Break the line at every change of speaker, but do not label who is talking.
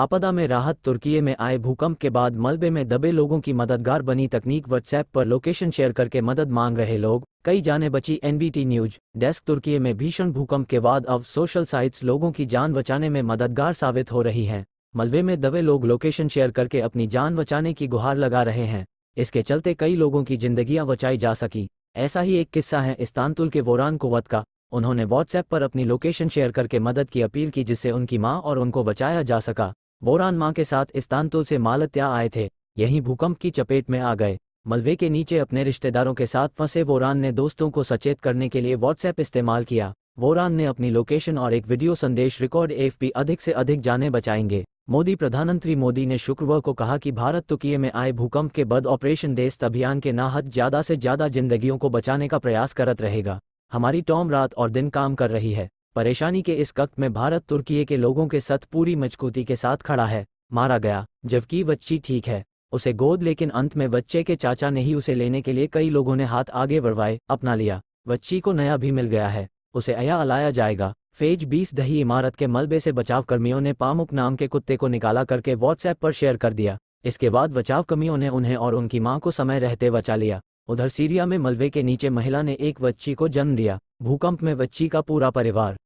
आपदा में राहत तुर्की में आए भूकंप के बाद मलबे में दबे लोगों की मददगार बनी तकनीक व्हाट्सएप पर लोकेशन शेयर करके मदद मांग रहे लोग कई जाने बची एनबीटी न्यूज डेस्क तुर्की में भीषण भूकंप के बाद अब सोशल साइट्स लोगों की जान बचाने में मददगार साबित हो रही हैं मलबे में दबे लोग लोकेशन शेयर करके अपनी जान बचाने की गुहार लगा रहे हैं इसके चलते कई लोगों की जिंदगियां बचाई जा सकी ऐसा ही एक किस्सा है इस्तानतुल के वोरान कुवत का उन्होंने व्हाट्सएप पर अपनी लोकेशन शेयर करके मदद की अपील की जिससे उनकी मां और उनको बचाया जा सका बोरान माँ के साथ इस्तानतुल से मालत्या आए थे यहीं भूकंप की चपेट में आ गए मलबे के नीचे अपने रिश्तेदारों के साथ फंसे वोरान ने दोस्तों को सचेत करने के लिए व्हाट्सएप इस्तेमाल किया वोरान ने अपनी लोकेशन और एक वीडियो संदेश रिकॉर्ड एफपी अधिक से अधिक जाने बचाएंगे मोदी प्रधानमंत्री मोदी ने शुक्रवार को कहा कि भारत तुकीये में आए भूकंप के बाद ऑपरेशन देश अभियान के नाहत ज्यादा से ज्यादा जिंदगियों को बचाने का प्रयास करत रहेगा हमारी टॉम रात और दिन काम कर रही है परेशानी के इस वक्त में भारत तुर्की के लोगों के साथ पूरी मजबूती के साथ खड़ा है मारा गया जबकि बच्ची ठीक है उसे गोद लेकिन अंत में बच्चे के चाचा ने ही उसे लेने के लिए कई लोगों ने हाथ आगे बढ़वाए अपना लिया बच्ची को नया भी मिल गया है उसे अया अलाया जाएगा फेज बीस दही इमारत के मलबे से बचाव कर्मियों ने पामुक नाम के कुत्ते को निकाला करके व्हाट्सएप पर शेयर कर दिया इसके बाद बचाव कर्मियों ने उन्हें और उनकी मां को समय रहते बचा लिया उधर सीरिया में मलबे के नीचे महिला ने एक बच्ची को जन्म दिया भूकंप में बच्ची का पूरा परिवार